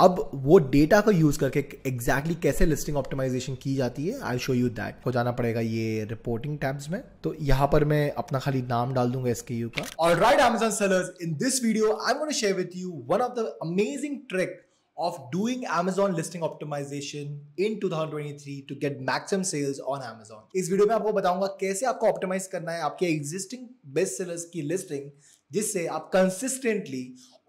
अब वो डेटा का यूज़ करके एग्जैक्टली exactly कैसे लिस्टिंग ऑप्टिमाइजेशन की जाती है आई शो यू दैट को जाना पड़ेगा ये रिपोर्टिंग टैब्स में तो यहाँ पर मैं अपना खाली नाम डाल दूंगा एसके यू का और right Amazon sellers, in this video, I'm going to share with you one of the amazing trick of doing Amazon listing optimization in 2023 to get maximum sales on Amazon. इस video में आपको बताऊंगा कैसे आपको optimize करना है आपके existing best sellers की लिस्टिंग जिससे आप कंसिस्टेंटली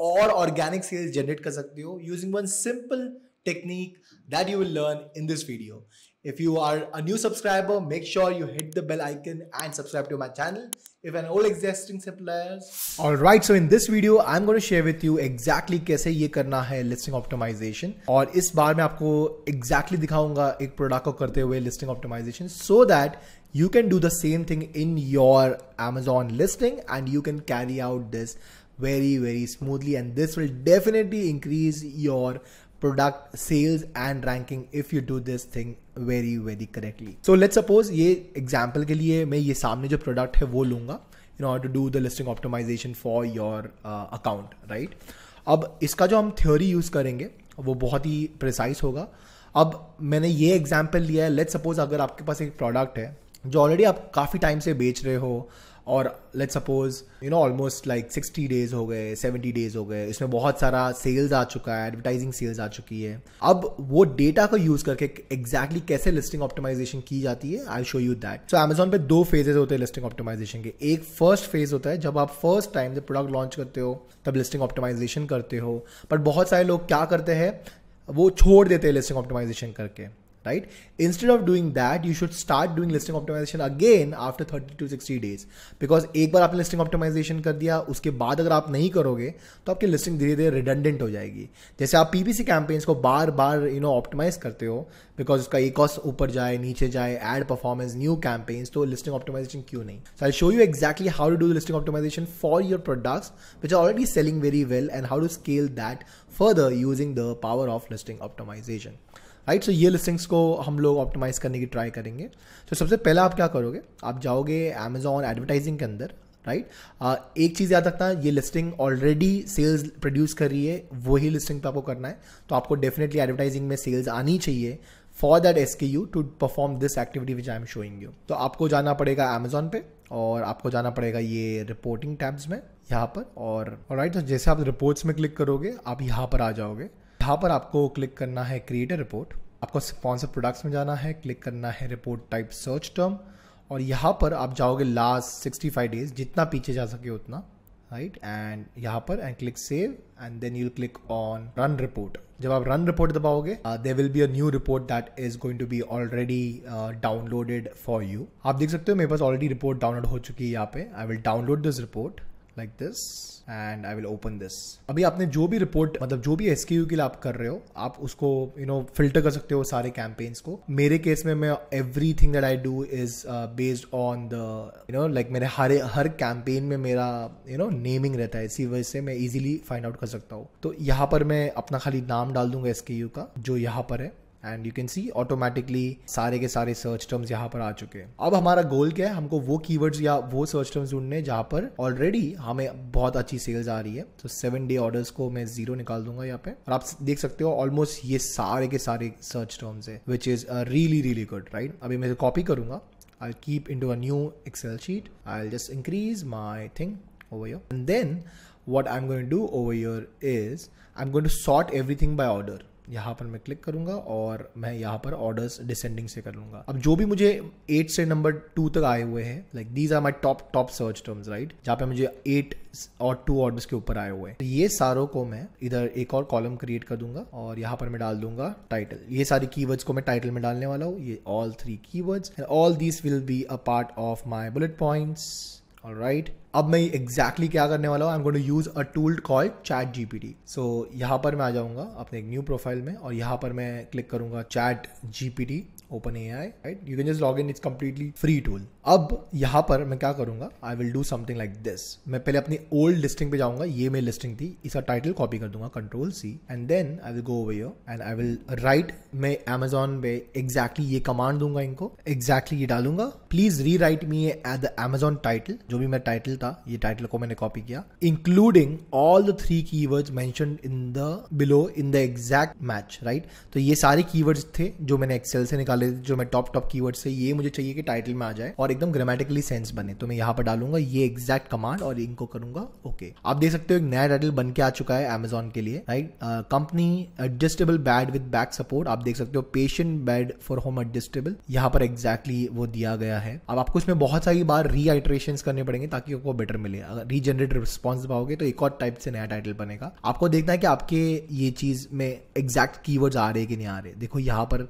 और ऑर्गेनिक सेल्स जनरेट कर सकते हो using one simple technique that you will learn in this video if you are a new subscriber make sure you hit the bell icon and subscribe to my channel if an old existing suppliers और right so in this video I am gonna share with you कैसे ये करना है listing optimisation और इस बार मैं आपको exactly exactly दिखाऊंगा एक प्रोडक्ट को करते हुए listing optimization so that you can do the same thing in your Amazon listing and you can carry out this very, very smoothly. And this will definitely increase your product sales and ranking if you do this thing very, very correctly. So let's suppose ye example ke liye main ye samne jo product hai wo lunga in order to do the listing optimization for your uh, account, right? ab iska jo hum theory use karenge wo bahut hi precise hoga अब मैंने ये example लिया है let suppose अगर आपके पास एक product है जो ऑलरेडी आप काफ़ी टाइम से बेच रहे हो और let suppose you know almost like sixty days हो गए सेवेंटी डेज हो गए इसमें बहुत सारा सेल्स आ चुका है एडवर्टाइजिंग सेल्स आ चुकी है अब वो डेटा को यूज़ करके एग्जैक्टली कैसे लिस्टिंग ऑप्टिमाइजेशन की जाती है I show you that so Amazon पे दो फेजेज होते हैं लिस्टिंग ऑप्टिमाइजेशन के एक फर्स्ट फेज होता है जब आप फर्स्ट टाइम जब प्रोडक्ट लॉन्च करते हो तब लिस्टिंग ऑप्टिमाइजेशन करते हो बट बहुत सारे लोग क्या करते हैं वो छोड़ देते हैं लिस्टिंग ऑप्टिमाइजेशन करके right? Instead of doing that, you should start doing listing optimization again after 30 to 60 days. Because एक बार आपने लिस्टिंग ऑप्टिमाइजेशन कर दिया उसके बाद अगर आप नहीं करोगे तो आपकी लिस्टिंग धीरे धीरे रिडंडेंट हो जाएगी जैसे आप पीपीसी कैंपेन्स को बार बार यू नो ऑप्टिमाइज करते हो बिकॉज उसका एक कॉस्ट ऊपर जाए नीचे जाए एड परफॉर्मेंस न्यू कैंपेन्स तो लिस्टिंग ऑप्टिमाइजेशन क्यों नहीं so I show you exactly how to do listing optimization for your products which are already selling very well and how to scale that further using the power of listing optimization right so ये listings को हम लोग optimise करने की try करेंगे तो सबसे पहला आप क्या करोगे आप जाओगे अमेजोन एडवर्टाइजिंग के अंदर राइट right? uh, एक चीज़ याद रखना ये लिस्टिंग ऑलरेडी सेल्स प्रोड्यूस कर रही है वही लिस्टिंग पे आपको करना है तो आपको डेफिनेटली एडवर्टाइजिंग में सेल्स आनी चाहिए for that S K U to perform this activity which I am showing you तो आपको जाना पड़ेगा अमेजोन पे और आपको जाना पड़ेगा ये रिपोर्टिंग टैब्स में यहाँ पर और राइट right, तो जैसे आप रिपोर्ट्स में क्लिक करोगे आप यहाँ पर आ जाओगे यहाँ पर आपको क्लिक करना है क्रिएट रिपोर्ट आपको स्पॉन्सर प्रोडक्ट्स में जाना है क्लिक करना है रिपोर्ट टाइप सर्च टर्म और यहाँ पर आप जाओगे लास्ट सिक्सटी फाइव डेज जितना पीछे जा सके उतना राइट एंड यहाँ पर and click save and then you click on run report जब आप रन रिपोर्ट दबाओगे they will be a new report that is going to be already downloaded for you आप देख सकते हो मेरे पास ऑलरेडी रिपोर्ट डाउनलोड हो चुकी है यहाँ पे I will download this report like this and I will open this अभी आपने जो भी रिपोर्ट मतलब जो भी एस के लिए आप कर रहे हो आप उसको यू नो फिल्टर कर सकते हो सारे कैंपेन्स को मेरे केस में मैं everything that I do is based on the you know like मेरे हर हर कैंपेन में मेरा यू नो नेमिंग रहता है इसी वजह से मैं इजिली फाइंड आउट कर सकता हूँ तो यहाँ पर मैं अपना खाली नाम डाल दूंगा एस का जो यहाँ पर है and you can see automatically सारे के सारे सर्च टर्म्स यहाँ पर आ चुके हैं अब हमारा गोल क्या है हमको वो कीवर्ड्स या वो सर्च टर्म्स ढूंढने जहाँ पर ऑलरेडी हमें बहुत अच्छी सेल्स आ रही है तो सेवन डे ऑर्डर्स को मैं जीरो निकाल दूंगा यहाँ पे और आप देख सकते हो ऑलमोस्ट ये सारे के सारे सर्च टर्म्स है which is really really good right अभी मैं कॉपी करूंगा I'll keep into a new Excel sheet. I'll just increase my thing over here. And then what I'm going to do over here is I'm going to sort everything by order. यहाँ पर मैं click करूंगा और मैं यहाँ पर orders descending से कर लूंगा अब जो भी मुझे एट से नंबर टू तक आए हुए हैं like these are my top top search terms right जहाँ पे मुझे एट और टू ऑर्डर्स के ऊपर आए हुए हैं तो ये सारों को मैं इधर एक और कॉलम क्रिएट कर दूंगा और यहाँ पर मैं डाल दूंगा टाइटल ये सारी की को मैं टाइटल में डालने वाला हूँ ये all three key all these will be a part of my bullet points right अब मैं एग्जैक्टली क्या करने वाला हूँ I am going to use a tool call chat G P T सो यहाँ पर मैं आ जाऊँगा अपने एक न्यू प्रोफाइल में और यहाँ पर मैं क्लिक करूँगा chat G P T open A I right you can just log in it's completely free tool अब यहाँ पर मैं क्या करूंगा I will do something like this मैं पहले अपनी ओल्ड लिस्टिंग पे जाऊंगा ये मेरी लिस्टिंग थी इसका टाइटल कॉपी कर दूंगा control C and then I will go over your and I will write मैं एमेजोन पे एग्जैक्टली ये कमांड दूंगा इनको एग्जैक्टली ये डालूंगा please rewrite me at the Amazon title जो भी मैं टाइटल था ये टाइटल को मैंने कॉपी किया including all the three keyword mention in the below in the exact match right तो ये सारे की थे जो मैंने एक्सेल से निकाल वाले जो मैं टॉप टॉप कीवर्ड से ये मुझे चाहिए कि टाइटल में आ जाए और एकदम ग्रामेटिकली सेंस बने तो मैं यहाँ पर डालूंगा ये एग्जैक्ट कमांड और इनको करूंगा ओके okay. आप देख सकते हो एक नया टाइटल बन के आ चुका है अमेजोन के लिए right company adjustable bed with back support आप देख सकते हो patient bed for home adjustable यहाँ पर एग्जैक्टली exactly वो दिया गया है अब आपको इसमें बहुत सारी बार रीआइट्रेशन करने पड़ेंगे ताकि आपको बेटर मिले अगर रीजनरेट रिस्पॉन्स पाओगे तो एक और टाइप से नया टाइटल बनेगा आपको देखना है कि आपके ये चीज में एग्जैक्ट कीवर्ड्स आ रहे कि नहीं आ रहे देखो यहाँ पर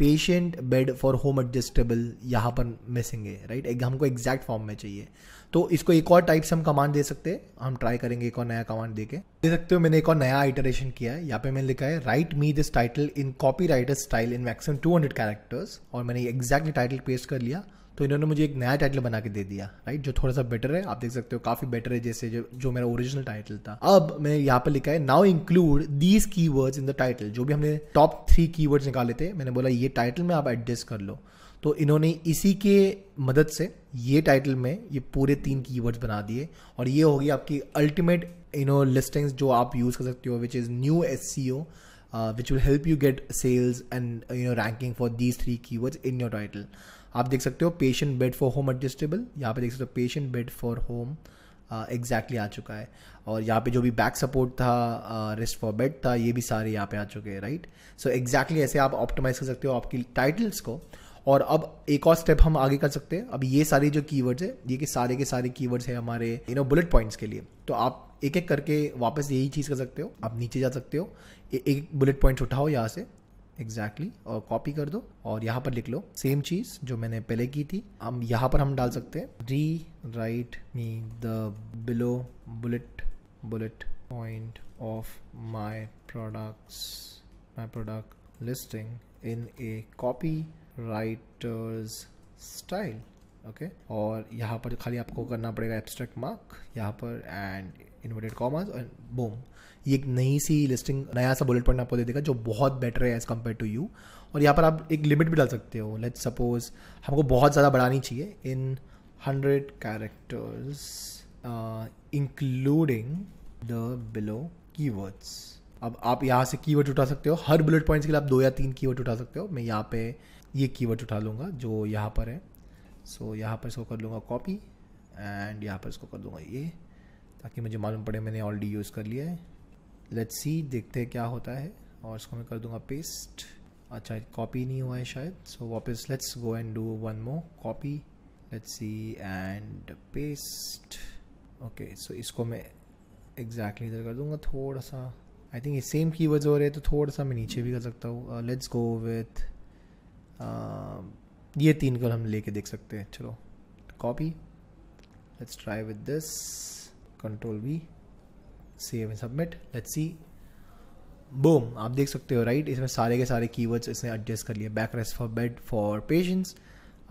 patient bed for home adjustable यहाँ पर मिसिंग है राइट right? हमको एग्जैक्ट फॉर्म में चाहिए तो इसको एक और टाइप से हम कमांड दे सकते हैं हम ट्राई करेंगे एक और नया कमांड देके दे सकते हो मैंने एक और नया आइटरेशन किया है यहाँ पे मैंने लिखा है write me this title in copywriter style in maximum 200 characters और मैंने एग्जैक्टली टाइटल पेस्ट कर लिया तो इन्होंने मुझे एक नया टाइटल बना के दे दिया राइट जो थोड़ा सा बेटर है आप देख सकते हो काफी बेटर है जैसे जो, जो मेरा ओरिजिनल टाइटल था अब मैंने यहाँ पर लिखा है नाउ इंक्लूड दीज की इन द टाइटल जो भी हमने टॉप थ्री की निकाले थे मैंने बोला ये टाइटल में आप एडजस्ट कर लो तो इन्होंने इसी के मदद से ये टाइटल में ये पूरे तीन कीवर्ड्स बना दिए और ये होगी आपकी अल्टीमेट यू नो लिस्टिंग्स जो आप यूज़ कर सकते हो which is new S C O uh, which will help you get sales and uh, you know ranking for these three keywords in your title आप देख सकते हो patient bed for home adjustable यहाँ पे देख सकते हो patient bed for home exactly आ चुका है और यहाँ पे जो भी बैक सपोर्ट था रेस्ट फॉर बेड था ये भी सारे यहाँ पे आ चुके हैं राइट सो एग्जैक्टली ऐसे आप ऑप्टिमाइज कर सकते हो आपकी टाइटल्स को और अब एक और स्टेप हम आगे कर सकते हैं अब ये सारे जो कीवर्ड्स है ये के सारे के सारे कीवर्ड्स है हमारे यू नो बुलेट पॉइंट्स के लिए तो आप एक एक करके वापस यही चीज़ कर सकते हो आप नीचे जा सकते हो ए- एक बुलेट पॉइंट उठाओ यहाँ से एग्जैक्टली exactly, और कॉपी कर दो और यहाँ पर लिख लो सेम चीज़ जो मैंने पहले की थी हम यहाँ पर हम डाल सकते हैं rewrite me the below bullet bullet point of my products my product listing in a copywriters style okay okay? और यहाँ पर खाली आपको करना पड़ेगा एब्स्ट्रैक्ट मार्क यहाँ पर एंड इन्वर्टेड कॉमर्स और बोम ये एक नई सी लिस्टिंग नया सा बुलेट पॉइंट आपको दे देगा जो बहुत बेटर है एज़ कम्पेयर टू यू और यहाँ पर आप एक लिमिट भी डाल सकते हो लेट सपोज हमको बहुत ज़्यादा बढ़ानी चाहिए in hundred characters including the below key अब आप यहाँ से की उठा सकते हो हर बुलेट पॉइंट्स के लिए आप दो या तीन की उठा सकते हो मैं यहाँ पे ये की उठा लूँगा जो यहाँ पर है सो so, यहाँ पर इसको कर लूँगा कॉपी एंड यहाँ पर इसको कर दूँगा ये ताकि मुझे मालूम पड़े मैंने ऑलरेडी यूज़ कर लिया है लेट्स सी देखते हैं क्या होता है और इसको मैं कर दूँगा पेस्ट अच्छा कॉपी नहीं हुआ है शायद सो so, वापस let's go and do one more copy let's see and paste okay so इसको मैं एग्जैक्टली इधर कर दूँगा थोड़ा सा आई थिंक ये सेम कीवर्ड्स हो रहे हैं तो थोड़ा सा मैं नीचे भी कर सकता हूँ लेट्स गो विथ ये तीन को हम लेके देख सकते हैं चलो copy let's try with this control V save and submit let's see boom आप देख सकते हो राइट इसमें सारे के सारे कीवर्ड्स इसने एडजस्ट कर लिए back rest for bed for patients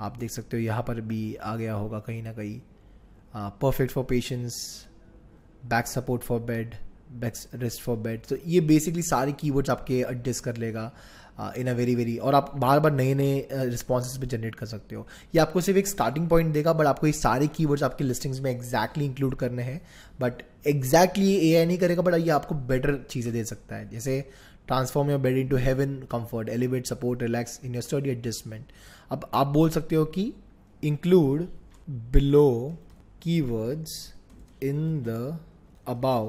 आप देख सकते हो यहाँ पर भी आ गया होगा कहीं ना कहीं perfect for patients back support for bed rest for bed तो ये बेसिकली सारे कीवर्ड्स आपके एडजस्ट कर लेगा इन अ वेरी वेरी और आप बार बार नए नए रिस्पॉन्स uh, भी जनरेट कर सकते हो ये आपको सिर्फ एक स्टार्टिंग पॉइंट देगा बट आपको ये सारे कीवर्ड्स आपके लिस्टिंग्स में एग्जैक्टली इंक्लूड करने हैं बट एग्जैक्टली ए आई नहीं करेगा बट ये आपको बेटर चीज़ें दे सकता है जैसे transform your bed into heaven comfort elevate support relax in your study adjustment अब आप बोल सकते हो कि include below keywords in the above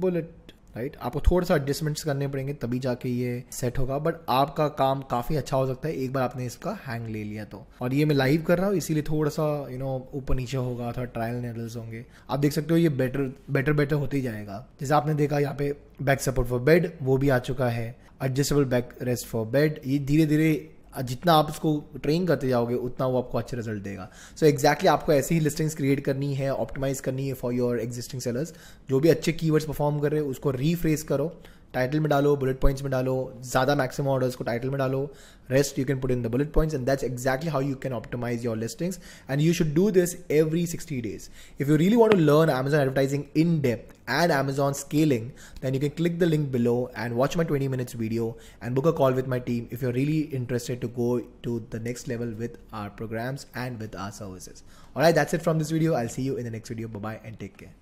bullet right आपको थोड़ा सा एडजस्टमेंट्स करने पड़ेंगे तभी जाके ये सेट होगा बट आपका काम काफ़ी अच्छा हो सकता है एक बार आपने इसका हैंग ले लिया तो और ये मैं लाइव कर रहा हूँ इसीलिए थोड़ा सा यू नो ऊपर नीचे होगा थोड़ा ट्रायल नेडल्स होंगे आप देख सकते हो ये बेटर बेटर बेटर होते ही जाएगा जैसे आपने देखा यहाँ पे बैक सपोर्ट फॉर बेड वो भी आ चुका है adjustable back rest for bed ये धीरे धीरे जितना आप उसको ट्रेन करते जाओगे उतना वो आपको अच्छे रिजल्ट देगा सो so एग्जैक्टली exactly आपको ऐसी ही लिस्टिंग्स क्रिएट करनी है ऑप्टिमाइज करनी है फॉर योर एग्जिस्टिंग सेलर्स जो भी अच्छे कीवर्ड्स परफॉर्म कर रहे हैं उसको रीफ्रेस करो Title में डालो बुलेट पॉइंट्स में डालो ज़्यादा मैक्सिमम ऑर्डर्स को टाइटल में डालो rest you can put in the bullet points and that's exactly how you can optimize your listings and you should do this every sixty days if you really want to learn Amazon advertising in depth and Amazon scaling, then you can click the link below and watch my 20 minutes video and book a call with my team if you're really interested to go to the next level with our programs and with our services. All right, that's it from this video. I'll see you in the next video. Bye bye and take care.